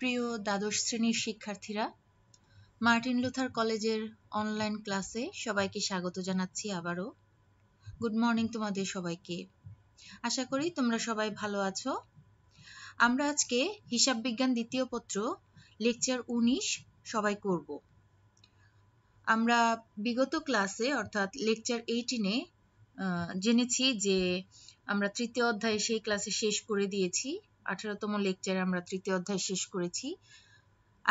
প্রিয় দ্বাদশ শ্রেণীর শিক্ষার্থীরা মার্টিন লুথার কলেজের অনলাইন ক্লাসে সবাইকে স্বাগত জানাচ্ছি আবারও গুড মর্নিং তোমাদের সবাইকে আশা করি তোমরা সবাই ভালো আছো আমরা আজকে হিসাব বিজ্ঞান দ্বিতীয় পত্র লেকচার উনিশ সবাই করব আমরা বিগত ক্লাসে অর্থাৎ লেকচার এইটিনে জেনেছি যে আমরা তৃতীয় অধ্যায় সেই ক্লাসে শেষ করে দিয়েছি আঠারোতম লেকচারে আমরা তৃতীয় অধ্যায় শেষ করেছি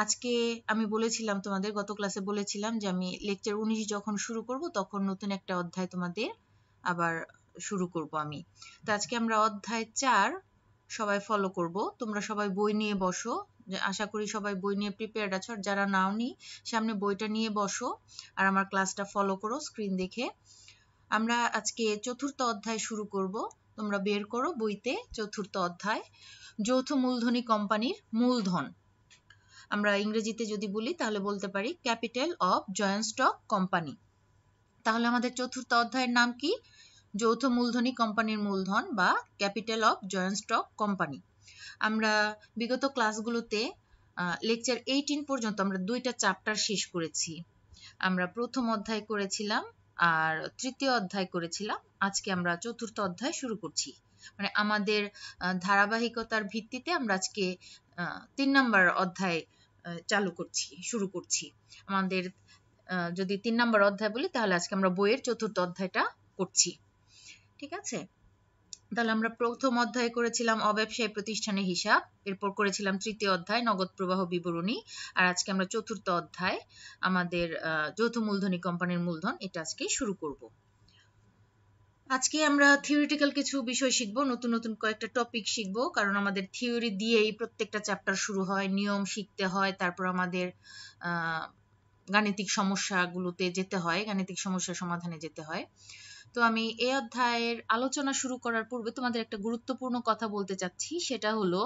আজকে আমি বলেছিলাম তোমাদের গত ক্লাসে বলেছিলাম যে আমি লেকচার উনিশ যখন শুরু করব তখন নতুন একটা অধ্যায় তোমাদের আবার শুরু করব আমি তো আজকে আমরা অধ্যায় চার সবাই ফলো করব তোমরা সবাই বই নিয়ে বসো আশা করি সবাই বই নিয়ে প্রিপেয়ার্ড আছো আর যারা নাও নি সামনে বইটা নিয়ে বসো আর আমার ক্লাসটা ফলো করো স্ক্রিন দেখে আমরা আজকে চতুর্থ অধ্যায় শুরু করব তোমরা বের করো বইতে চতুর্থ অধ্যায় যৌথ মূলধনী কোম্পানির মূলধন আমরা ইংরেজিতে যদি বলি তাহলে বলতে পারি capital of joint stock company তাহলে আমাদের চতুর্থ অধ্যায়ের নাম কি যৌথ মূলধনী কোম্পানির মূলধন বা capital of joint stock company আমরা বিগত ক্লাসগুলোতে লেকচার এইটিন পর্যন্ত আমরা দুইটা চ্যাপ্টার শেষ করেছি আমরা প্রথম অধ্যায় করেছিলাম আর তৃতীয় অধ্যায় করেছিলাম আজকে আমরা চতুর্থ অধ্যায় শুরু করছি মানে আমাদের ধারাবাহিকতার ভিত্তিতে আমরা আজকে তিন নম্বর অধ্যায় চালু করছি শুরু করছি আমাদের যদি তিন নম্বর অধ্যায় বলি তাহলে আজকে আমরা বইয়ের চতুর্থ অধ্যায়টা করছি ঠিক আছে তাহলে আমরা প্রথম অধ্যায় করেছিলাম অব্যবসায়ী প্রতিষ্ঠানের হিসাব এরপর করেছিলাম তৃতীয় অধ্যায় নগদ প্রবাহ বিবরণী আর আজকে আমরা চতুর্থ অধ্যায় আমাদের যৌথ মূলধনী কোম্পানির মূলধন এটা আজকে শুরু করব আজকে আমরা থিওরিটিক্যাল কিছু বিষয় শিখব নতুন নতুন কয়েকটা টপিক শিখব কারণ আমাদের থিওরি দিয়েই প্রত্যেকটা চ্যাপ্টার শুরু হয় নিয়ম শিখতে হয় তারপর আমাদের গাণিতিক সমস্যাগুলোতে যেতে হয় গাণিতিক সমস্যা সমাধানে যেতে হয় তো আমি এই অধ্যায়ের আলোচনা শুরু করার পূর্বে তোমাদের একটা গুরুত্বপূর্ণ কথা বলতে চাচ্ছি সেটা হলো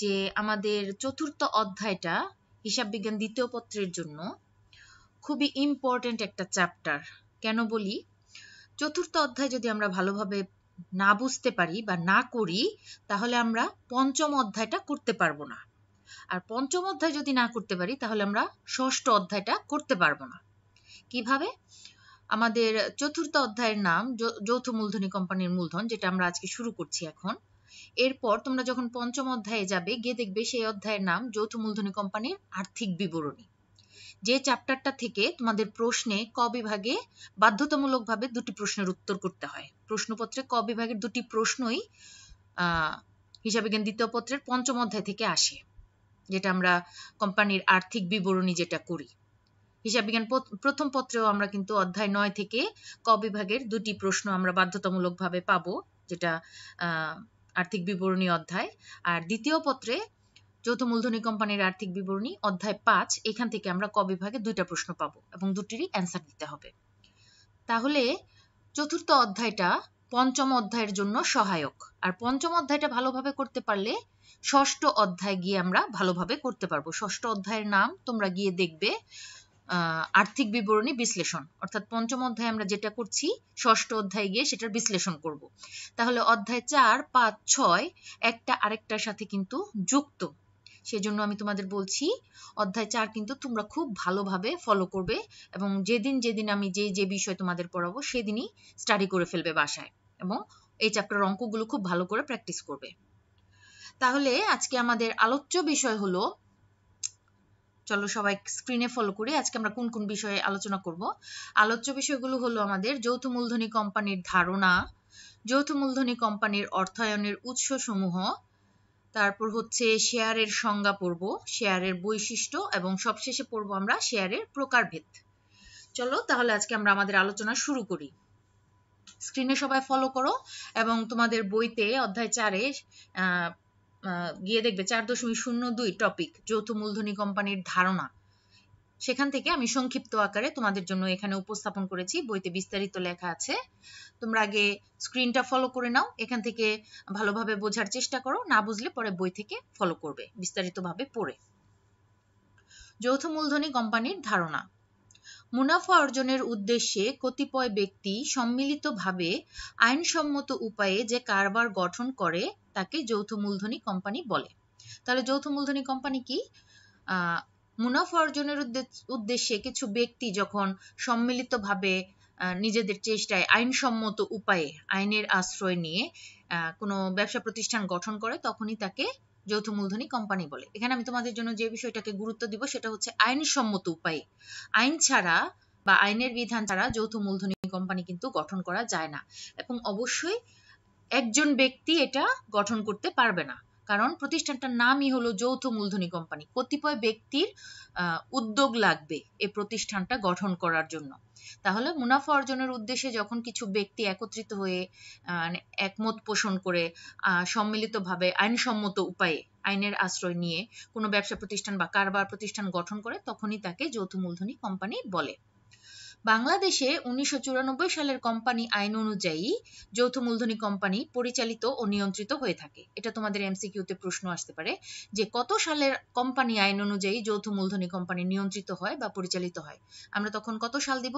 যে আমাদের চতুর্থ অধ্যায়টা হিসাব বিজ্ঞান দ্বিতীয় পত্রের জন্য খুবই ইম্পর্টেন্ট একটা চ্যাপ্টার কেন বলি চতুর্থ অধ্যায় যদি আমরা ভালোভাবে না বুঝতে পারি বা না করি তাহলে আমরা পঞ্চম অধ্যায়টা করতে পারবো না আর পঞ্চম অধ্যায় যদি না করতে পারি তাহলে আমরা ষষ্ঠ অধ্যায়টা করতে পারবো না কিভাবে আমাদের চতুর্থ অধ্যায়ের নাম যৌথ মূলধনী কোম্পানির মূলধন যেটা আমরা আজকে শুরু করছি এখন এরপর তোমরা যখন পঞ্চম অধ্যায়ে যাবে গিয়ে দেখবে সেই অধ্যায়ের নাম যৌথ মূলধনী কোম্পানির আর্থিক বিবরণী যে চ্যাপ্টারটা থেকে তোমাদের প্রশ্নে ক বিভাগে বাধ্যতামূলকভাবে দুটি প্রশ্নের উত্তর করতে হয় প্রশ্নপত্রে ক বিভাগের দুটি প্রশ্নই হিসাবে জ্ঞান দ্বিতীয় পত্রের পঞ্চম অধ্যায় থেকে আসে যেটা আমরা কোম্পানির আর্থিক বিবরণী যেটা করি হিসাব বিজ্ঞান প্রথম পত্রেও আমরা কিন্তু অধ্যায় নয় থেকে ক বিভাগের দুটি প্রশ্ন আমরা বাধ্যতামূলকভাবে পাব যেটা আর্থিক বিবরণী অধ্যায় আর দ্বিতীয় পত্রে যৌথ মূলধনী কোম্পানির আর্থিক বিবরণী অধ্যায় পাঁচ এখান থেকে আমরা ক বিভাগে দুইটা প্রশ্ন পাব এবং দুটিরই অ্যান্সার দিতে হবে তাহলে চতুর্থ অধ্যায়টা পঞ্চম অধ্যায়ের জন্য সহায়ক আর পঞ্চম অধ্যায়টা ভালোভাবে করতে পারলে ষষ্ঠ অধ্যায় গিয়ে আমরা ভালোভাবে করতে পারবো ষষ্ঠ অধ্যায়ের নাম তোমরা গিয়ে দেখবে আর্থিক বিবরণী বিশ্লেষণ অর্থাৎ পঞ্চম অধ্যায়ে আমরা যেটা করছি ষষ্ঠ অধ্যায়ে গিয়ে সেটার বিশ্লেষণ করব তাহলে অধ্যায় চার পাঁচ ছয় একটা আরেকটার সাথে কিন্তু যুক্ত সেজন্য আমি তোমাদের বলছি অধ্যায় চার কিন্তু তোমরা খুব ভালোভাবে ফলো করবে এবং যেদিন যেদিন আমি যে যে বিষয় তোমাদের পড়াবো সেদিনই স্টাডি করে ফেলবে বাসায় এবং এই চ্যাপ্টার অঙ্কগুলো খুব ভালো করে প্র্যাকটিস করবে তাহলে আজকে আমাদের আলোচ্য বিষয় হলো চলো সবাই স্ক্রিনে ফলো করি আজকে আমরা কোন কোন বিষয়ে আলোচনা করব আলোচ্য বিষয়গুলো হলো আমাদের যৌথ মূলধনী কোম্পানির ধারণা যৌথ মূলধনী কোম্পানির অর্থায়নের উৎস সমূহ তারপর হচ্ছে শেয়ারের সংজ্ঞা পড়ব শেয়ারের বৈশিষ্ট্য এবং সবশেষে পড়ব আমরা শেয়ারের প্রকারভেদ চলো তাহলে আজকে আমরা আমাদের আলোচনা শুরু করি স্ক্রিনে সবাই ফলো করো এবং তোমাদের বইতে অধ্যায় চারে গিয়ে দেখবে চার দশমিক শূন্য দুই টপিক যৌথ মূলধনী কোম্পানির ধারণা সেখান থেকে আমি সংক্ষিপ্ত আকারে তোমাদের জন্য এখানে উপস্থাপন করেছি বইতে বিস্তারিত লেখা আছে তোমরা আগে স্ক্রিনটা ফলো করে নাও এখান থেকে ভালোভাবে বোঝার চেষ্টা করো না বুঝলে পরে বই থেকে ফলো করবে বিস্তারিতভাবে পড়ে যৌথ মূলধনী কোম্পানির ধারণা মুনাফা অর্জনের উদ্দেশ্যে কতিপয় ব্যক্তি সম্মিলিতভাবে আইনসম্মত উপায়ে যে কারবার গঠন করে তাকে যৌথ মূলধনী কোম্পানি বলে তাহলে যৌথ মূলধনী কোম্পানি কি মুনাফা অর্জনের উদ্দেশ্যে কিছু ব্যক্তি যখন সম্মিলিতভাবে নিজেদের চেষ্টায় আইনসম্মত উপায়ে আইনের আশ্রয় নিয়ে কোনো ব্যবসা প্রতিষ্ঠান গঠন করে তখনই তাকে যৌথ মূলধনী কোম্পানি বলে এখানে আমি তোমাদের জন্য যে বিষয়টাকে গুরুত্ব দিব সেটা হচ্ছে আইনসম্মত উপায়ে আইন ছাড়া বা আইনের বিধান ছাড়া যৌথ মূলধনী কোম্পানি কিন্তু গঠন করা যায় না এবং অবশ্যই একজন ব্যক্তি এটা গঠন করতে পারবে না কারণ প্রতিষ্ঠানটার নামই হলো যৌথ মূলধনী কোম্পানি কতিপয় ব্যক্তির উদ্যোগ লাগবে এ প্রতিষ্ঠানটা গঠন করার জন্য তাহলে মুনাফা অর্জনের উদ্দেশ্যে যখন কিছু ব্যক্তি একত্রিত হয়ে মানে একমত পোষণ করে সম্মিলিতভাবে আইনসম্মত উপায়ে আইনের আশ্রয় নিয়ে কোনো ব্যবসা প্রতিষ্ঠান বা কারবার প্রতিষ্ঠান গঠন করে তখনই তাকে যৌথ মূলধনী কোম্পানি বলে বাংলাদেশে উনিশশো সালের কোম্পানি আইন অনুযায়ী যৌথ মূলধনী কোম্পানি পরিচালিত ও নিয়ন্ত্রিত হয়ে থাকে এটা তোমাদের এমসিকিউতে প্রশ্ন আসতে পারে যে কত সালের কোম্পানি আইন অনুযায়ী যৌথ মূলধনী কোম্পানি নিয়ন্ত্রিত হয় বা পরিচালিত হয় আমরা তখন কত সাল দিব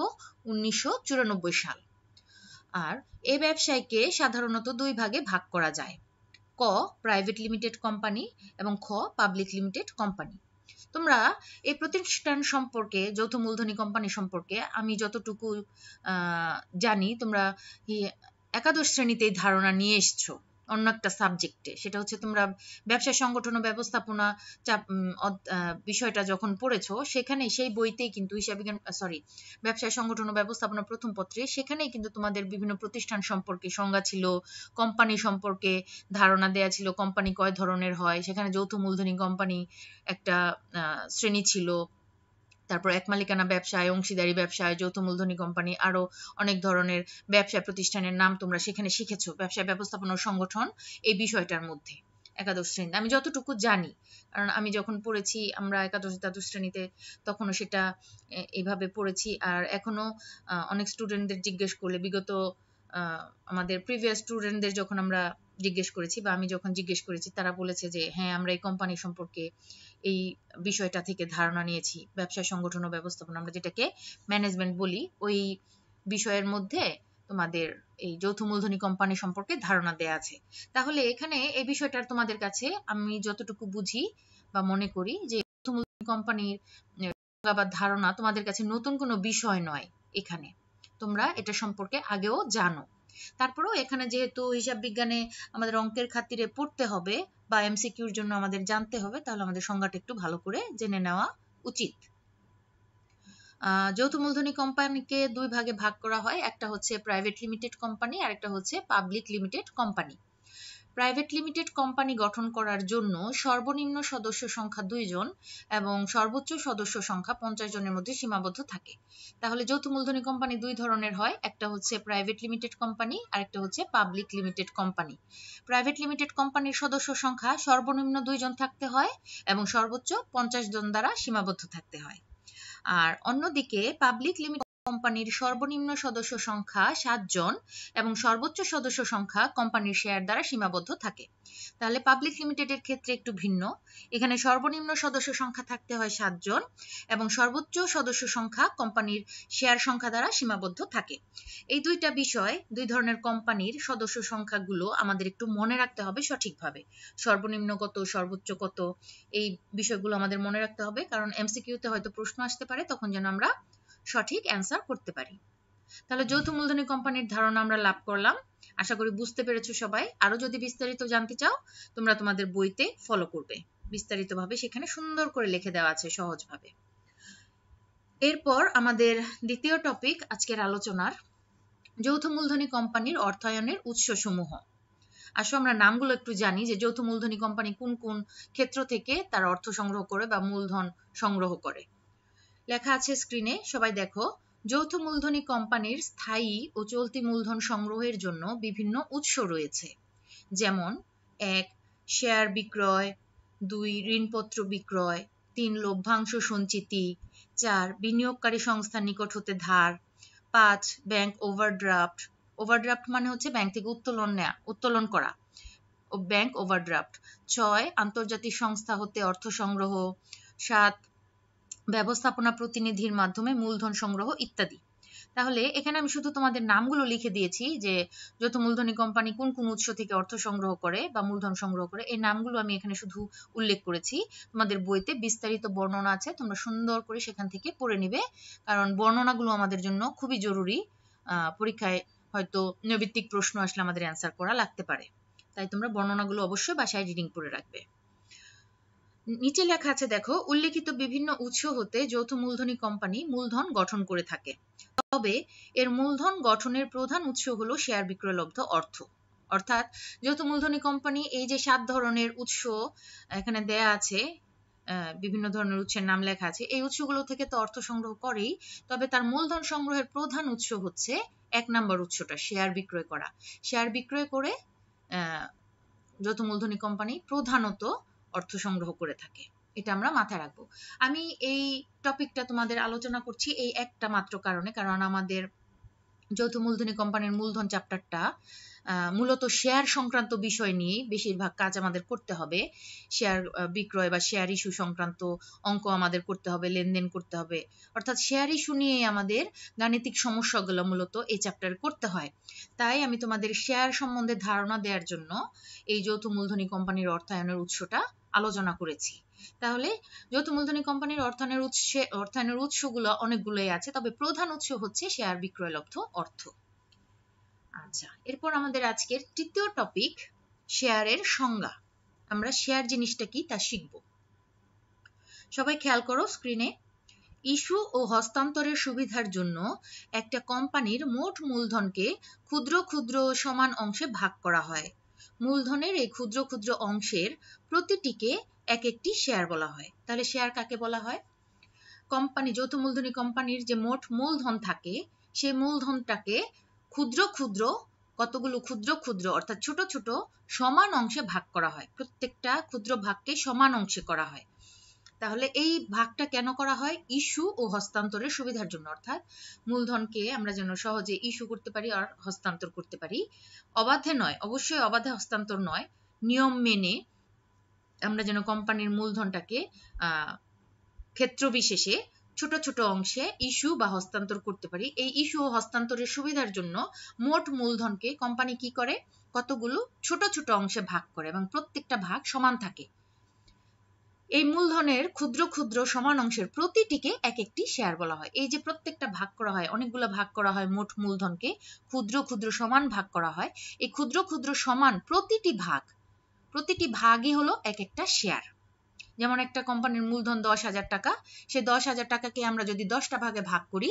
উনিশশো সাল আর এ ব্যবসায়কে সাধারণত দুই ভাগে ভাগ করা যায় ক প্রাইভেট লিমিটেড কোম্পানি এবং খ পাবলিক লিমিটেড কোম্পানি তোমরা এই প্রতিষ্ঠান সম্পর্কে যৌথ মূলধনী কোম্পানি সম্পর্কে আমি যতটুকু জানি তোমরা একাদশ শ্রেণীতে এই ধারণা নিয়ে এসছো অন্য একটা সাবজেক্টে সেটা হচ্ছে তোমরা ব্যবসা সংগঠন ও ব্যবস্থাপনা বিষয়টা যখন পড়েছো সেখানে সেই বইতেই কিন্তু হিসাব সরি ব্যবসা সংগঠন ও ব্যবস্থাপনা প্রথম পত্রে সেখানেই কিন্তু তোমাদের বিভিন্ন প্রতিষ্ঠান সম্পর্কে সংজ্ঞা ছিল কোম্পানি সম্পর্কে ধারণা দেয়া ছিল কোম্পানি কয় ধরনের হয় সেখানে যৌথ মূলধনী কোম্পানি একটা শ্রেণী ছিল তারপর এক মালিকানা ব্যবসায় অংশীদারি ব্যবসায় যৌথ মূলধনী কোম্পানি আরো অনেক ধরনের ব্যবসা প্রতিষ্ঠানের নাম তোমরা সেখানে শিখেছো ব্যবসা ব্যবস্থাপনা সংগঠন এই বিষয়টার মধ্যে একাদশ শ্রেণীতে আমি যতটুকু জানি কারণ আমি যখন পড়েছি আমরা একাদশ দ্বাদশ শ্রেণীতে তখনও সেটা এভাবে পড়েছি আর এখনো অনেক স্টুডেন্টদের জিজ্ঞেস করলে বিগত আমাদের প্রিভিয়াস স্টুডেন্টদের যখন আমরা জিজ্ঞেস করেছি বা আমি যখন জিজ্ঞেস করেছি তারা বলেছে যে হ্যাঁ আমরা এই কোম্পানি সম্পর্কে এই বিষয়টা থেকে ধারণা নিয়েছি ব্যবসা সংগঠন ও ব্যবস্থাপনা আমরা যেটাকে ম্যানেজমেন্ট বলি ওই বিষয়ের মধ্যে তোমাদের এই যৌথ মূলধনী কোম্পানি সম্পর্কে ধারণা দেয়া আছে তাহলে এখানে এই বিষয়টার তোমাদের কাছে আমি যতটুকু বুঝি বা মনে করি যে যৌথ মূলধনী কোম্পানির বা ধারণা তোমাদের কাছে নতুন কোনো বিষয় নয় এখানে তোমরা এটা সম্পর্কে আগেও জানো তারপরেও এখানে যেহেতু হিসাব বিজ্ঞানে আমাদের অঙ্কের খাতিরে পড়তে হবে বা এমসিকিউর জন্য আমাদের জানতে হবে তাহলে আমাদের সংজ্ঞাটা একটু ভালো করে জেনে নেওয়া উচিত যৌথ মূলধনী কোম্পানিকে দুই ভাগে ভাগ করা হয় একটা হচ্ছে প্রাইভেট লিমিটেড কোম্পানি আর একটা হচ্ছে public limited company private limited company গঠন করার জন্য সর্বনিম্ন সদস্য সংখ্যা দুইজন এবং সর্বোচ্চ সদস্য সংখ্যা পঞ্চাশ জনের মধ্যে সীমাবদ্ধ থাকে তাহলে যৌথ মূলধনী কোম্পানি দুই ধরনের হয় একটা হচ্ছে প্রাইভেট লিমিটেড কোম্পানি আর একটা হচ্ছে public limited company private limited কোম্পানির সদস্য সংখ্যা সর্বনিম্ন দুইজন থাকতে হয় এবং সর্বোচ্চ পঞ্চাশ জন দ্বারা সীমাবদ্ধ থাকতে হয় আর অন্যদিকে পাবলিক লিমিটেড কোম্পানির সর্বনিম্ন সদস্য সংখ্যা সাতজন এবং সর্বোচ্চ সদস্য সংখ্যা কোম্পানির শেয়ার দ্বারা সীমাবদ্ধ থাকে তাহলে পাবলিক লিমিটেডের ক্ষেত্রে একটু ভিন্ন এখানে সর্বনিম্ন সদস্য সংখ্যা থাকতে হয় সাতজন এবং সর্বোচ্চ সদস্য সংখ্যা কোম্পানির শেয়ার সংখ্যা দ্বারা সীমাবদ্ধ থাকে এই দুইটা বিষয় দুই ধরনের কোম্পানির সদস্য সংখ্যাগুলো আমাদের একটু মনে রাখতে হবে সঠিকভাবে সর্বনিম্ন কত সর্বোচ্চ কত এই বিষয়গুলো আমাদের মনে রাখতে হবে কারণ এমসিকিউতে হয়তো প্রশ্ন আসতে পারে তখন যেন আমরা সঠিক অ্যান্সার করতে পারি তাহলে যৌথ মূলধনী কোম্পানির ধারণা আমরা লাভ করলাম আশা করি বুঝতে পেরেছো সবাই আরো যদি বিস্তারিত জানতে চাও তোমরা তোমাদের বইতে ফলো করবে বিস্তারিতভাবে সেখানে সুন্দর করে লিখে দেওয়া আছে সহজভাবে এরপর আমাদের দ্বিতীয় টপিক আজকের আলোচনার যৌথ মূলধনী কোম্পানির অর্থায়নের উৎসসমূহ আসো আমরা নামগুলো একটু জানি যে যৌথ মূলধনী কোম্পানি কোন কোন ক্ষেত্র থেকে তার অর্থ সংগ্রহ করে বা মূলধন সংগ্রহ করে লেখা আছে স্ক্রিনে সবাই দেখো যৌথ মূলধনী কোম্পানির স্থায়ী ও চলতি মূলধন সংগ্রহের জন্য বিভিন্ন উৎস রয়েছে যেমন এক শেয়ার বিক্রয় দুই ঋণপত্র বিক্রয় তিন লভ্যাংশ সঞ্চিতি চার বিনিয়োগকারী সংস্থার নিকট হতে ধার পাঁচ ব্যাংক ওভারড্রাফট ওভারড্রাফট মানে হচ্ছে ব্যাংক থেকে উত্তোলন নেয়া উত্তোলন করা ব্যাংক ওভারড্রাফট ছয় আন্তর্জাতিক সংস্থা হতে অর্থ সংগ্রহ সাত ব্যবস্থাপনা প্রতিনিধির মাধ্যমে মূলধন সংগ্রহ ইত্যাদি তাহলে এখানে আমি শুধু তোমাদের নামগুলো লিখে দিয়েছি যে যত মূলধনী কোম্পানি কোন কোন উৎস থেকে অর্থ সংগ্রহ করে বা মূলধন সংগ্রহ করে এই নামগুলো আমি এখানে শুধু উল্লেখ করেছি তোমাদের বইতে বিস্তারিত বর্ণনা আছে তোমরা সুন্দর করে সেখান থেকে পড়ে নিবে কারণ বর্ণনাগুলো আমাদের জন্য খুবই জরুরি পরীক্ষায় হয়তো নৈবিত্তিক প্রশ্ন আসলে আমাদের অ্যান্সার করা লাগতে পারে তাই তোমরা বর্ণনাগুলো অবশ্যই বাসায় রিডিং করে রাখবে নিচে লেখা আছে দেখো উল্লেখিত বিভিন্ন উৎস হতে যৌথ মূলধনী কোম্পানি মূলধন গঠন করে থাকে তবে এর মূলধন গঠনের প্রধান উৎস হলো শেয়ার বিক্রয়লব্ধ অর্থ অর্থাৎ যৌথ মূলধনী কোম্পানি এই যে সাত ধরনের উৎস এখানে দেয়া আছে বিভিন্ন ধরনের উৎসের নাম লেখা আছে এই উৎসগুলো থেকে তো অর্থ সংগ্রহ করেই তবে তার মূলধন সংগ্রহের প্রধান উৎস হচ্ছে এক নাম্বার উৎসটা শেয়ার বিক্রয় করা শেয়ার বিক্রয় করে যৌথ মূলধনী কোম্পানি প্রধানত অর্থ সংগ্রহ করে থাকে এটা আমরা মাথায় রাখবো আমি এই টপিকটা তোমাদের আলোচনা করছি এই একটা মাত্র কারণে কারণ আমাদের যৌথ মূলধনী কোম্পানির মূলধন চ্যাপ্টারটা মূলত শেয়ার সংক্রান্ত বিষয় নিয়ে বেশিরভাগ কাজ আমাদের করতে হবে শেয়ার বিক্রয় বা শেয়ার ইস্যু সংক্রান্ত অঙ্ক আমাদের করতে হবে লেনদেন করতে হবে অর্থাৎ শেয়ার ইস্যু নিয়ে আমাদের গাণিতিক সমস্যাগুলো মূলত এই চ্যাপ্টারে করতে হয় তাই আমি তোমাদের শেয়ার সম্বন্ধে ধারণা দেওয়ার জন্য এই যৌথ মূলধনী কোম্পানির অর্থায়নের উৎসটা আলোচনা করেছি তাহলে যৌথ মূলধনী কোম্পানির অর্থায়নের উৎসে অর্থায়নের উৎসগুলো অনেকগুলোই আছে তবে প্রধান উৎস হচ্ছে শেয়ার বিক্রয় লব্ধ অর্থ আচ্ছা এরপর আমাদের আজকের তৃতীয় টপিক শেয়ারের সংজ্ঞা আমরা শেয়ার জিনিসটা কি তা শিখব সবাই খেয়াল করো স্ক্রিনে ইস্যু ও হস্তান্তরের সুবিধার জন্য একটা কোম্পানির মোট মূলধনকে ক্ষুদ্র ক্ষুদ্র সমান অংশে ভাগ করা হয় মূলধনের এই ক্ষুদ্র ক্ষুদ্র অংশের প্রতিটিকে এক একটি শেয়ার বলা হয় তাহলে শেয়ার কাকে বলা হয় কোম্পানি যৌথ মূলধনী কোম্পানির যে মোট মূলধন থাকে সেই মূলধনটাকে ক্ষুদ্র ক্ষুদ্র কতগুলো ক্ষুদ্র ক্ষুদ্র অর্থাৎ ছোট ছোট সমান অংশে ভাগ করা হয় প্রত্যেকটা ক্ষুদ্র ভাগকে সমান অংশে করা হয় তাহলে এই ভাগটা কেন করা হয় ইস্যু ও হস্তান্তরের সুবিধার জন্য অর্থাৎ মূলধনকে আমরা যেন সহজে ইস্যু করতে পারি আর হস্তান্তর করতে পারি অবাধে নয় অবশ্যই অবাধে হস্তান্তর নয় নিয়ম মেনে আমরা যেন কোম্পানির মূলধনটাকে ক্ষেত্র বিশেষে ছোট ছোট অংশে ইস্যু বা হস্তান্তর করতে পারি এই ইস্যু ও হস্তান্তরের সুবিধার জন্য মোট মূলধনকে কোম্পানি কি করে কতগুলো ছোট ছোট অংশে ভাগ করে এবং প্রত্যেকটা ভাগ সমান থাকে এই মূলধনের ক্ষুদ্র ক্ষুদ্র সমান অংশের প্রতিটিকে এক একটি শেয়ার বলা হয় এই যে প্রত্যেকটা ভাগ করা হয় অনেকগুলো ভাগ করা হয় মোট মূলধনকে ক্ষুদ্র ক্ষুদ্র সমান ভাগ করা হয় এই ক্ষুদ্র ক্ষুদ্র সমান প্রতিটি ভাগ প্রতিটি ভাগই হলো এক একটা শেয়ার যেমন একটা কোম্পানির মূলধন দশ হাজার টাকা সে দশ হাজার টাকাকে আমরা যদি দশটা ভাগে ভাগ করি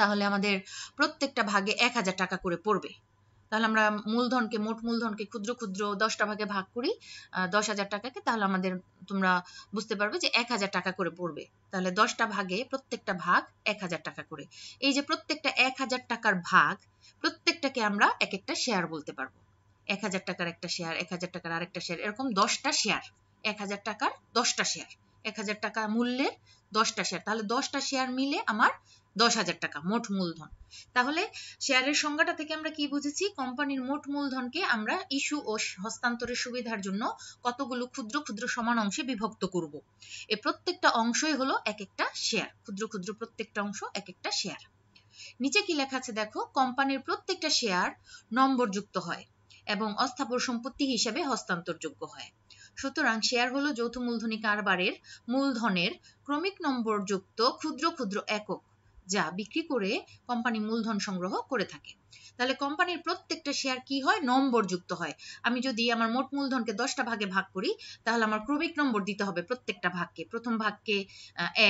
তাহলে আমাদের প্রত্যেকটা ভাগে এক হাজার টাকা করে পড়বে তাহলে আমরা মূলধনকে মোট মূলধনকে ক্ষুদ্র ক্ষুদ্র দশটা ভাগে ভাগ করি দশ হাজার টাকাকে তাহলে আমাদের তোমরা বুঝতে পারবে যে এক হাজার টাকা করে পড়বে তাহলে দশটা ভাগে প্রত্যেকটা ভাগ এক হাজার টাকা করে এই যে প্রত্যেকটা এক হাজার টাকার ভাগ প্রত্যেকটাকে আমরা এক একটা শেয়ার বলতে পারবো এক হাজার টাকার একটা শেয়ার এক হাজার টাকার আরেকটা শেয়ার এরকম দশটা শেয়ার এক হাজার টাকার দশটা শেয়ার 1000 টাকা মূল্যের 10টা শেয়ার তাহলে 10টা শেয়ার মিলে আমার 10000 টাকা মোট মূলধন তাহলে শেয়ারের সংজ্ঞাটা থেকে আমরা কি বুঝেছি কোম্পানির মোট মূলধনকে আমরা ইস্যু ও হস্তান্তরের সুবিধার জন্য কতগুলো ক্ষুদ্র ক্ষুদ্র সমান অংশে বিভক্ত করব এ প্রত্যেকটা অংশই হলো এক একটা শেয়ার ক্ষুদ্র ক্ষুদ্র প্রত্যেকটা অংশ এক একটা শেয়ার নিচে কি লেখা আছে দেখো কোম্পানির প্রত্যেকটা শেয়ার নম্বরযুক্ত হয় এবং অস্থাবর সম্পত্তি হিসেবে হস্তান্তরযোগ্য হয় সুতরাং শেয়ার হলো যৌথ মূলধনী কারবারের মূলধনের ক্রমিক নম্বর যুক্ত ক্ষুদ্র ক্ষুদ্র একক যা বিক্রি করে কোম্পানি মূলধন সংগ্রহ করে থাকে তাহলে কোম্পানির প্রত্যেকটা শেয়ার কি হয় নম্বর যুক্ত হয় আমি যদি আমার মোট মূলধনকে দশটা ভাগে ভাগ করি তাহলে আমার ক্রমিক নম্বর দিতে হবে প্রত্যেকটা ভাগকে প্রথম ভাগকে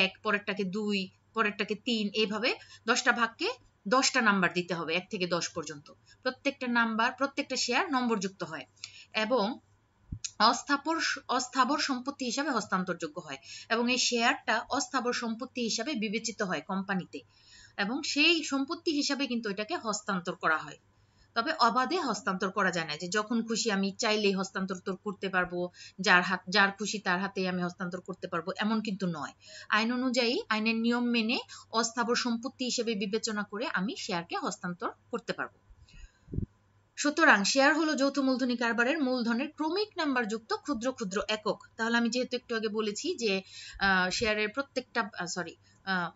এক পরেরটাকে দুই পরেরটাকে তিন এইভাবে দশটা ভাগকে দশটা নাম্বার দিতে হবে এক থেকে দশ পর্যন্ত প্রত্যেকটা নাম্বার প্রত্যেকটা শেয়ার নম্বর যুক্ত হয় এবং অস্থাবর অস্থাবর সম্পত্তি হিসাবে হস্তান্তরযোগ্য হয় এবং এই শেয়ারটা অস্থাবর সম্পত্তি হিসাবে বিবেচিত হয় কোম্পানিতে এবং সেই সম্পত্তি হিসাবে কিন্তু এটাকে হস্তান্তর করা হয় তবে অবাধে হস্তান্তর করা যায় না যে যখন খুশি আমি চাইলেই হস্তান্তর করতে পারবো যার হাত যার খুশি তার হাতে আমি হস্তান্তর করতে পারবো এমন কিন্তু নয় আইন অনুযায়ী আইনের নিয়ম মেনে অস্থাবর সম্পত্তি হিসেবে বিবেচনা করে আমি শেয়ারকে হস্তান্তর করতে পারবো সুতরাং শেয়ার হলো যৌথ মূলধনী কারবারের মূলধনের ক্রমিক নাম্বার যুক্ত ক্ষুদ্র ক্ষুদ্র একক তাহলে আমি যেহেতু একটু আগে বলেছি যে শেয়ারের প্রত্যেকটা সরি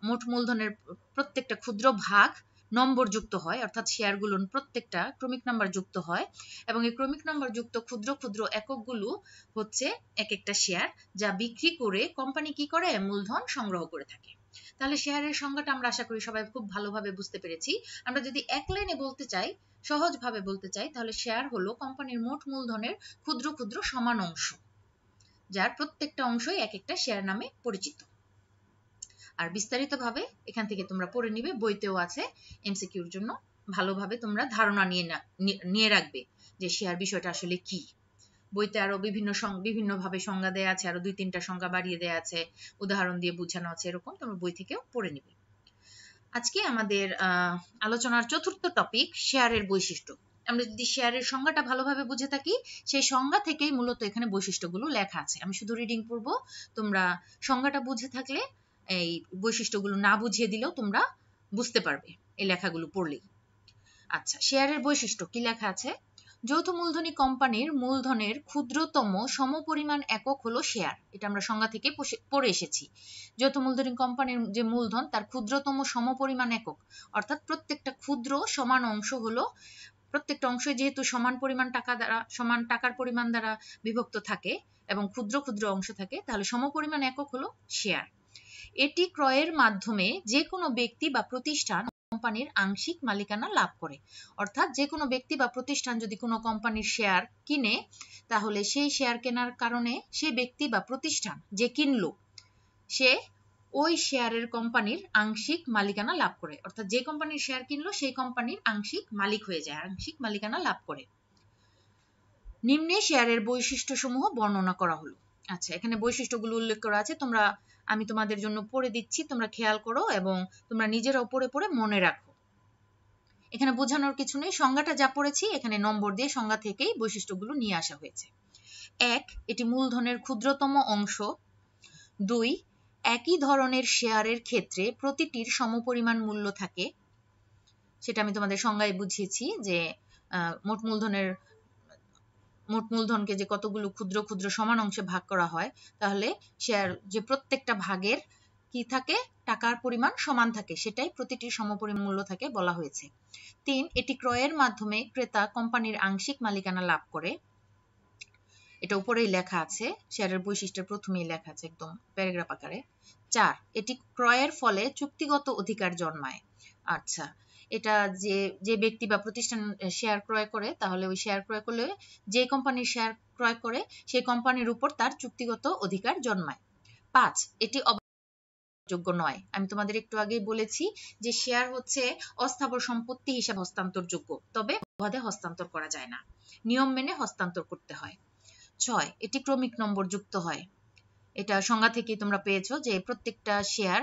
মোট মূলধনের প্রত্যেকটা ক্ষুদ্র ভাগ নম্বর যুক্ত হয় অর্থাৎ শেয়ারগুলো প্রত্যেকটা ক্রমিক নাম্বার যুক্ত হয় এবং এই ক্রমিক নাম্বার যুক্ত ক্ষুদ্র ক্ষুদ্র এককগুলো হচ্ছে এক একটা শেয়ার যা বিক্রি করে কোম্পানি কি করে মূলধন সংগ্রহ করে থাকে তাহলে শেয়ারের সংজ্ঞাটা আমরা আশা করি সবাই খুব ভালোভাবে বুঝতে পেরেছি আমরা যদি এক লাইনে বলতে চাই সহজভাবে বলতে চাই তাহলে শেয়ার হলো কোম্পানির মোট মূলধনের ক্ষুদ্র ক্ষুদ্র সমান অংশ যার প্রত্যেকটা অংশই এক একটা শেয়ার নামে পরিচিত আর বিস্তারিতভাবে এখান থেকে তোমরা পড়ে নিবে বইতেও আছে এমসিকিউর জন্য ভালোভাবে তোমরা ধারণা নিয়ে নিয়ে রাখবে যে শেয়ার বিষয়টা আসলে কি বইতে আরো বিভিন্ন বিভিন্নভাবে সংজ্ঞা দেওয়া আছে আরো দুই তিনটা সংজ্ঞা বাড়িয়ে দেওয়া আছে উদাহরণ দিয়ে বোঝানো আছে এরকম তোমরা বই থেকেও পড়ে নিবে আজকে আমাদের আলোচনার চতুর্থ টপিক শেয়ারের বৈশিষ্ট্য আমরা যদি শেয়ারের সংজ্ঞাটা ভালোভাবে বুঝে থাকি সেই সংজ্ঞা থেকেই মূলত এখানে বৈশিষ্ট্যগুলো লেখা আছে আমি শুধু রিডিং পড়ব তোমরা সংজ্ঞাটা বুঝে থাকলে এই বৈশিষ্ট্যগুলো না বুঝিয়ে দিলেও তোমরা বুঝতে পারবে এই লেখাগুলো পড়লেই আচ্ছা শেয়ারের বৈশিষ্ট্য কি লেখা আছে যৌথ মূলধনী কোম্পানির মূলধনের ক্ষুদ্রতম সমপরিমাণ একক হলো শেয়ার এটা আমরা সংজ্ঞা থেকে পড়ে এসেছি যৌথ মূলধনী কোম্পানির যে মূলধন তার ক্ষুদ্রতম সমপরিমাণ একক অর্থাৎ প্রত্যেকটা ক্ষুদ্র সমান অংশ হলো প্রত্যেকটা অংশ যেহেতু সমান পরিমাণ টাকা দ্বারা সমান টাকার পরিমাণ দ্বারা বিভক্ত থাকে এবং ক্ষুদ্র ক্ষুদ্র অংশ থাকে তাহলে সমপরিমাণ একক হলো শেয়ার এটি ক্রয়ের মাধ্যমে যে কোনো ব্যক্তি বা প্রতিষ্ঠান কোম্পানির আংশিক মালিকানা লাভ করে অর্থাৎ যে কোনো ব্যক্তি বা প্রতিষ্ঠান যদি কোনো কোম্পানির শেয়ার কিনে তাহলে সেই শেয়ার কেনার কারণে সে ব্যক্তি বা প্রতিষ্ঠান যে কিনলো সে ওই শেয়ারের কোম্পানির আংশিক মালিকানা লাভ করে অর্থাৎ যে কোম্পানির শেয়ার কিনলো সেই কোম্পানির আংশিক মালিক হয়ে যায় আংশিক মালিকানা লাভ করে নিম্নে শেয়ারের বৈশিষ্ট্য সমূহ বর্ণনা করা হলো আচ্ছা এখানে বৈশিষ্ট্যগুলো উল্লেখ করা আছে তোমরা আমি তোমাদের জন্য পড়ে দিচ্ছি তোমরা খেয়াল করো এবং তোমরা নিজেরাও পড়ে পড়ে মনে রাখো এখানে বোঝানোর কিছু নেই সংজ্ঞাটা যা পড়েছি এখানে নম্বর দিয়ে সংজ্ঞা থেকেই বৈশিষ্ট্যগুলো নিয়ে আসা হয়েছে এক এটি মূলধনের ক্ষুদ্রতম অংশ দুই একই ধরনের শেয়ারের ক্ষেত্রে প্রতিটির সমপরিমাণ মূল্য থাকে সেটা আমি তোমাদের সংজ্ঞায় বুঝিয়েছি যে মোট মূলধনের মোট মূলধনকে যে কতগুলো ক্ষুদ্র ক্ষুদ্র সমান অংশে ভাগ করা হয় তাহলে শেয়ার যে প্রত্যেকটা ভাগের কি থাকে টাকার পরিমাণ সমান থাকে সেটাই প্রতিটি সমপরি মূল্য থাকে বলা হয়েছে তিন এটি ক্রয়ের মাধ্যমে ক্রেতা কোম্পানির আংশিক মালিকানা লাভ করে এটা উপরেই লেখা আছে শেয়ারের বৈশিষ্ট্যের প্রথমেই লেখা আছে একদম প্যারাগ্রাফ আকারে চার এটি ক্রয়ের ফলে চুক্তিগত অধিকার জন্মায় আচ্ছা এটা যে যে ব্যক্তি বা প্রতিষ্ঠান শেয়ার ক্রয় করে তাহলে ওই শেয়ার ক্রয় করলে যে কোম্পানির শেয়ার ক্রয় করে সেই কোম্পানির উপর তার চুক্তিগত অধিকার জন্মায় পাঁচ এটি যোগ্য নয় আমি তোমাদের একটু আগেই বলেছি যে শেয়ার হচ্ছে অস্থাবর সম্পত্তি হিসাবে হস্তান্তরযোগ্য তবে অবাধে হস্তান্তর করা যায় না নিয়ম মেনে হস্তান্তর করতে হয় ছয় এটি ক্রমিক নম্বর যুক্ত হয় এটা সংজ্ঞা থেকে তোমরা পেয়েছো যে প্রত্যেকটা শেয়ার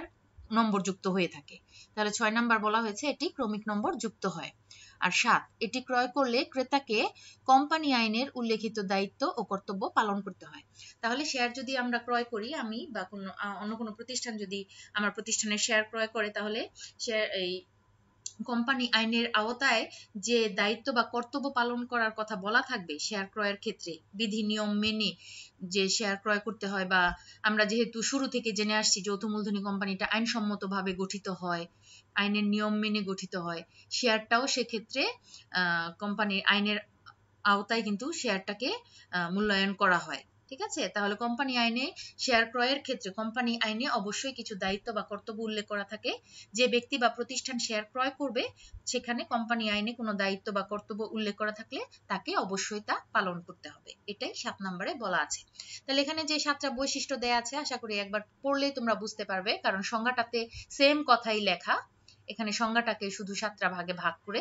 নম্বর যুক্ত হয়ে থাকে তাহলে ছয় নম্বর বলা হয়েছে এটি ক্রমিক নম্বর যুক্ত হয় আর সাত এটি ক্রয় করলে ক্রেতাকে কোম্পানি আইনের উল্লেখিত দায়িত্ব ও কর্তব্য পালন করতে হয় তাহলে শেয়ার যদি আমরা ক্রয় করি আমি বা কোনো অন্য কোনো প্রতিষ্ঠান যদি আমার প্রতিষ্ঠানের শেয়ার ক্রয় করে তাহলে শেয়ার এই কোম্পানি আইনের আওতায় যে দায়িত্ব বা কর্তব্য পালন করার কথা বলা থাকবে শেয়ার ক্রয়ের ক্ষেত্রে বিধি নিয়ম মেনে যে শেয়ার ক্রয় করতে হয় বা আমরা যেহেতু শুরু থেকে জেনে আসছি যৌথ মূলধনী কোম্পানিটা আইনসম্মতভাবে গঠিত হয় আইনের নিয়ম মেনে গঠিত হয় শেয়ারটাও সেক্ষেত্রে কোম্পানির আইনের আওতায় কিন্তু শেয়ারটাকে মূল্যায়ন করা হয় ঠিক আছে তাহলে কোম্পানি আইনে শেয়ার ক্রয়ের ক্ষেত্রে কোম্পানি আইনে অবশ্যই কিছু দায়িত্ব বা কর্তব্য উল্লেখ করা থাকে যে ব্যক্তি বা প্রতিষ্ঠান শেয়ার ক্রয় করবে সেখানে কোম্পানি আইনে কোনো দায়িত্ব বা কর্তব্য উল্লেখ করা থাকলে তাকে অবশ্যই তা পালন করতে হবে এটাই সাত নম্বরে বলা আছে তাহলে এখানে যে সাতটা বৈশিষ্ট্য দেয়া আছে আশা করি একবার পড়লেই তোমরা বুঝতে পারবে কারণ সংজ্ঞাটাতে সেম কথাই লেখা এখানে সংজ্ঞাটাকে শুধু সাতটা ভাগে ভাগ করে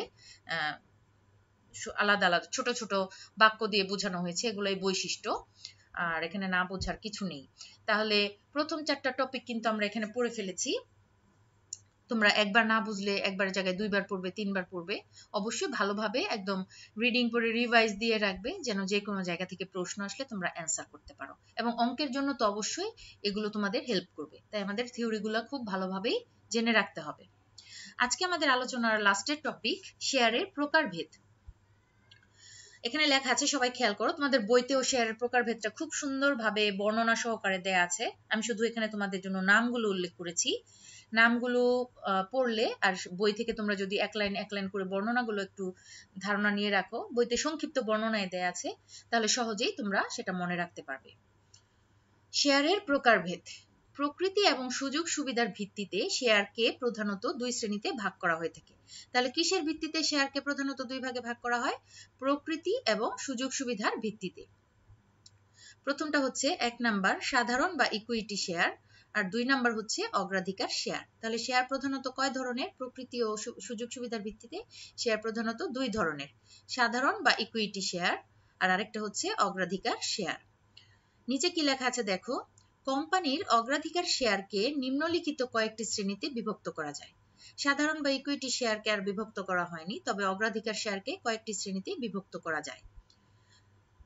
আলাদা আলাদা ছোট ছোট বাক্য দিয়ে বোঝানো হয়েছে এগুলোই বৈশিষ্ট্য আর এখানে না বোঝার কিছু নেই তাহলে প্রথম চারটা টপিক কিন্তু আমরা এখানে পড়ে ফেলেছি তোমরা একবার না বুঝলে একবার জায়গায় দুইবার পড়বে তিনবার পড়বে অবশ্যই ভালোভাবে একদম রিডিং পড়ে রিভাইজ দিয়ে রাখবে যেন যে কোনো জায়গা থেকে প্রশ্ন আসলে তোমরা অ্যান্সার করতে পারো এবং অঙ্কের জন্য তো অবশ্যই এগুলো তোমাদের হেল্প করবে তাই আমাদের থিওরিগুলো খুব ভালোভাবেই জেনে রাখতে হবে আজকে আমাদের আলোচনার লাস্টের টপিক শেয়ারের প্রকারভেদ এখানে লেখা আছে সবাই খেয়াল করো তোমাদের বইতে ও শেয়ারের প্রকার ভেদটা খুব সুন্দরভাবে বর্ণনা সহকারে দেয়া আছে আমি শুধু এখানে তোমাদের জন্য নামগুলো উল্লেখ করেছি নামগুলো পড়লে আর বই থেকে তোমরা যদি এক লাইন এক লাইন করে বর্ণনাগুলো একটু ধারণা নিয়ে রাখো বইতে সংক্ষিপ্ত বর্ণনায় দেয়া আছে তাহলে সহজেই তোমরা সেটা মনে রাখতে পারবে শেয়ারের প্রকারভেদ প্রকৃতি এবং সুযোগ সুবিধার ভিত্তিতে শেয়ারকে প্রধানত দুই শ্রেণীতে ভাগ করা হয়ে থাকে তাহলে কিসের ভিত্তিতে শেয়ারকে প্রধানত দুই ভাগে ভাগ করা হয় প্রকৃতি এবং সুযোগ সুবিধার ভিত্তিতে প্রথমটা হচ্ছে এক নাম্বার সাধারণ বা ইকুইটি শেয়ার আর দুই নাম্বার হচ্ছে অগ্রাধিকার শেয়ার তাহলে শেয়ার প্রধানত কয় ধরনের প্রকৃতি ও সুযোগ সুবিধার ভিত্তিতে শেয়ার প্রধানত দুই ধরনের সাধারণ বা ইকুইটি শেয়ার আর আরেকটা হচ্ছে অগ্রাধিকার শেয়ার নিচে কি লেখা আছে দেখো কোম্পানির অগ্রাধিকার শেয়ারকে নিম্নলিখিত কয়েকটি শ্রেণীতে বিভক্ত করা যায় সাধারণ বা ইকুইটি শেয়ারকে আর বিভক্ত করা হয়নি তবে অগ্রাধিকার শেয়ারকে কয়েকটি শ্রেণীতে বিভক্ত করা যায়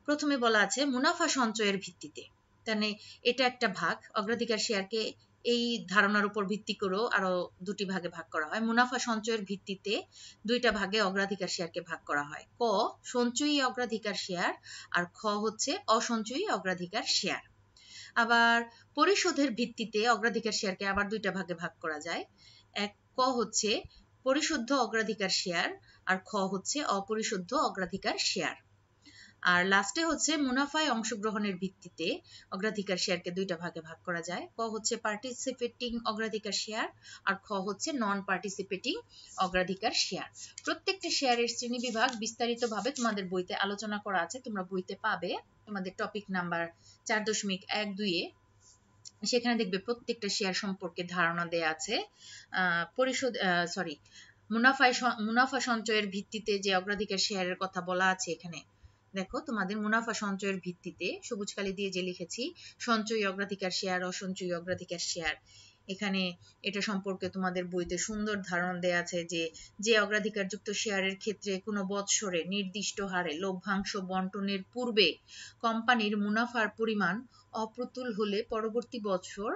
প্রথমে বলা আছে মুনাফা সঞ্চয়ের ভিত্তিতে মানে এটা একটা ভাগ অগ্রাধিকার শেয়ারকে এই ধারণার উপর ভিত্তি করেও আরো দুটি ভাগে ভাগ করা হয় মুনাফা সঞ্চয়ের ভিত্তিতে দুইটা ভাগে অগ্রাধিকার শেয়ারকে ভাগ করা হয় ক সঞ্চয়ী অগ্রাধিকার শেয়ার আর খ হচ্ছে অসঞ্চয়ী অগ্রাধিকার শেয়ার আবার পরিশোধের ভিত্তিতে অগ্রাধিকার শেয়ারকে আবার দুইটা ভাগে ভাগ করা যায় এক ক হচ্ছে পরিশুদ্ধ অগ্রাধিকার শেয়ার আর খ হচ্ছে অপরিশুদ্ধ অগ্রাধিকার শেয়ার আর লাস্টে হচ্ছে মুনাফায় অংশগ্রহণের ভিত্তিতে অগ্রাধিকার শেয়ারকে দুইটা ভাগে ভাগ করা যায় ক হচ্ছে পার্টিসিপেটিং অগ্রাধিকার শেয়ার আর খ হচ্ছে নন পার্টিসিপেটিং অগ্রাধিকার শেয়ার প্রত্যেকটি শেয়ারের শ্রেণী বিভাগ বিস্তারিতভাবে তোমাদের বইতে আলোচনা করা আছে তোমরা বইতে পাবে তোমাদের টপিক নাম্বার চার দশমিক এক দুইয়ে সেখানে দেখবে প্রত্যেকটা শেয়ার সম্পর্কে ধারণা দেয়া আছে পরিশোধ সরি মুনাফায় মুনাফা সঞ্চয়ের ভিত্তিতে যে অগ্রাধিকার শেয়ারের কথা বলা আছে এখানে দেখো তোমাদের মুনাফা সঞ্চয়ের ভিত্তিতে সবুজ কালি দিয়ে যে লিখেছি সঞ্চয় অগ্রাধিকার শেয়ার অসঞ্চয় অগ্রাধিকার শেয়ার এখানে এটা সম্পর্কে তোমাদের বইতে সুন্দর ধারণা দেয়া আছে যে যে অগ্রাধিকারযুক্ত শেয়ারের ক্ষেত্রে কোনো বৎসরে নির্দিষ্ট হারে লভ্যাংশ বন্টনের পূর্বে কোম্পানির মুনাফার পরিমাণ অপ্রতুল হলে পরবর্তী বছর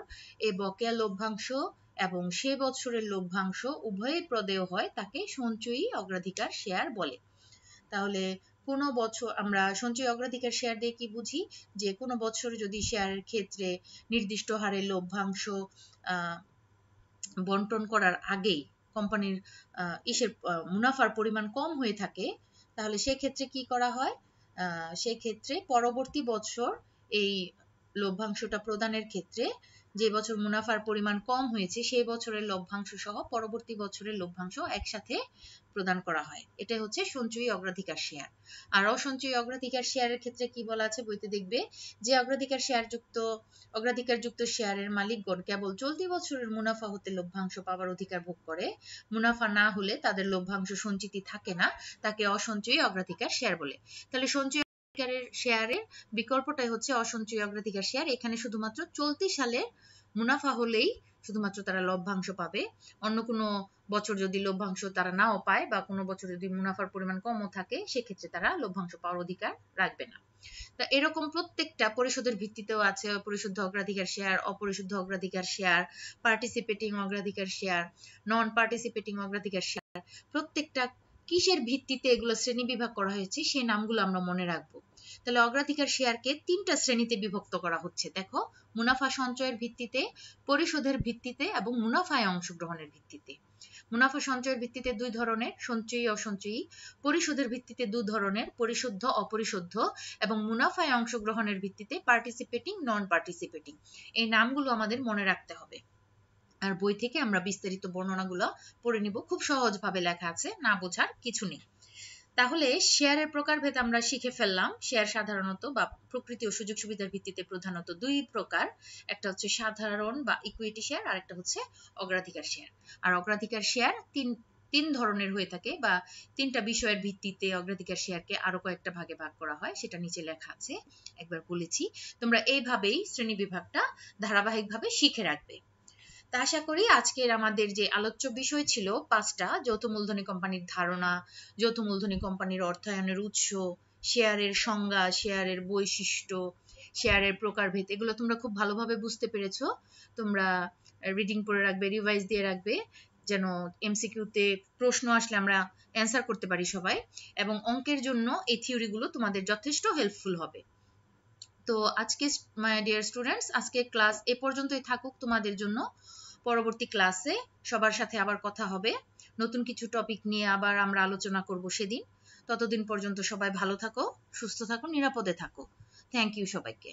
এ বকেয়া লভ্যাংশ এবং সে বৎসরের লভ্যাংশ উভয়ের প্রদেয় হয় তাকে সঞ্চয়ী অগ্রাধিকার শেয়ার বলে তাহলে কোনো বছর আমরা সঞ্চয় অগ্রাধিকার শেয়ার দিয়ে কি বুঝি যে কোনো বছর যদি শেয়ারের ক্ষেত্রে নির্দিষ্ট হারে লভ্যাংশ বন্টন করার আগেই কোম্পানির ইসের মুনাফার পরিমাণ কম হয়ে থাকে তাহলে সেক্ষেত্রে কি করা হয় সেক্ষেত্রে পরবর্তী বছর এই লভ্যাংশটা প্রদানের ক্ষেত্রে যে বছর মুনাফার পরিমাণ কম হয়েছে সেই বছরের লভ্যাংশ সহ পরবর্তী বছরের লভ্যাংশ একসাথে প্রদান করা হয় এটাই হচ্ছে সঞ্চয়ী অগ্রাধিকার শেয়ার আর অসঞ্চয়ী অগ্রাধিকার শেয়ারের ক্ষেত্রে কি বলা আছে বইতে দেখবে যে অগ্রাধিকার যুক্ত শেয়ারযুক্ত অগ্রাধিকারযুক্ত শেয়ারের মালিকগণ কেবল চলতি বছরের মুনাফা হতে লভ্যাংশ পাওয়ার অধিকার ভোগ করে মুনাফা না হলে তাদের লভ্যাংশ সঞ্চিতি থাকে না তাকে অসঞ্চয়ী অগ্রাধিকার শেয়ার বলে তাহলে সঞ্চয়ী অগ্রাধিকারের শেয়ারের বিকল্পটাই হচ্ছে অসঞ্চয়ী অগ্রাধিকার শেয়ার এখানে শুধুমাত্র চলতি সালের মুনাফা হলেই শুধুমাত্র তারা লভ্যাংশ পাবে অন্য কোনো বছর যদি লভ্যাংশ তারা নাও পায় বা কোনো বছর যদি মুনাফার পরিমাণ কমও থাকে সেক্ষেত্রে তারা লভ্যাংশ পাওয়ার অধিকার রাখবে না তা এরকম প্রত্যেকটা পরিশোধের ভিত্তিতেও আছে পরিশুদ্ধ অগ্রাধিকার শেয়ার অপরিশুদ্ধ অগ্রাধিকার শেয়ার পার্টিসিপেটিং অগ্রাধিকার শেয়ার নন পার্টিসিপেটিং অগ্রাধিকার শেয়ার প্রত্যেকটা কিসের ভিত্তিতে এগুলো শ্রেণী বিভাগ করা হয়েছে সেই নামগুলো আমরা মনে রাখবো তাহলে অগ্রাধিকার শেয়ারকে তিনটা শ্রেণীতে বিভক্ত করা হচ্ছে দেখো মুনাফা সঞ্চয়ের ভিত্তিতে পরিশোধের ভিত্তিতে এবং মুনাফায় অংশগ্রহণের ভিত্তিতে মুনাফা সঞ্চয়ের ভিত্তিতে দুই ধরনের সঞ্চয়ী অসঞ্চয়ী পরিশোধের ভিত্তিতে দুই ধরনের পরিশুদ্ধ অপরিশুদ্ধ এবং মুনাফায় অংশগ্রহণের ভিত্তিতে পার্টিসিপেটিং নন পার্টিসিপেটিং এই নামগুলো আমাদের মনে রাখতে হবে আর বই থেকে আমরা বিস্তারিত বর্ণনাগুলো পড়ে নিব খুব সহজভাবে লেখা আছে না বোঝার কিছু নেই তাহলে শেয়ারের প্রকারভেদ আমরা শিখে ফেললাম শেয়ার সাধারণত বা প্রকৃতি ও সুযোগ সুবিধার ভিত্তিতে প্রধানত দুই প্রকার একটা হচ্ছে সাধারণ বা ইকুইটি শেয়ার আর একটা হচ্ছে অগ্রাধিকার শেয়ার আর অগ্রাধিকার শেয়ার তিন তিন ধরনের হয়ে থাকে বা তিনটা বিষয়ের ভিত্তিতে অগ্রাধিকার শেয়ারকে আরো কয়েকটা ভাগে ভাগ করা হয় সেটা নিচে লেখা আছে একবার বলেছি তোমরা এইভাবেই শ্রেণী বিভাগটা ধারাবাহিকভাবে শিখে রাখবে তা আশা করি আজকের আমাদের যে আলোচ্য বিষয় ছিল পাঁচটা যৌথ মূলধনী কোম্পানির ধারণা যৌথ মূলধনী কোম্পানির অর্থায়নের উৎস শেয়ারের সংজ্ঞা শেয়ারের বৈশিষ্ট্য শেয়ারের প্রকারভেদ এগুলো তোমরা খুব ভালোভাবে বুঝতে পেরেছো তোমরা রিডিং করে রাখবে রিভাইজ দিয়ে রাখবে যেন এমসিকিউতে প্রশ্ন আসলে আমরা অ্যান্সার করতে পারি সবাই এবং অঙ্কের জন্য এই থিওরিগুলো তোমাদের যথেষ্ট হেল্পফুল হবে তো আজকে মাই ডিয়ার স্টুডেন্টস আজকে ক্লাস এ পর্যন্তই থাকুক তোমাদের জন্য পরবর্তী ক্লাসে সবার সাথে আবার কথা হবে নতুন কিছু টপিক নিয়ে আবার আমরা আলোচনা করব সেদিন ততদিন পর্যন্ত সবাই ভালো থাকো সুস্থ থাকো নিরাপদে থাকো থ্যাংক ইউ সবাইকে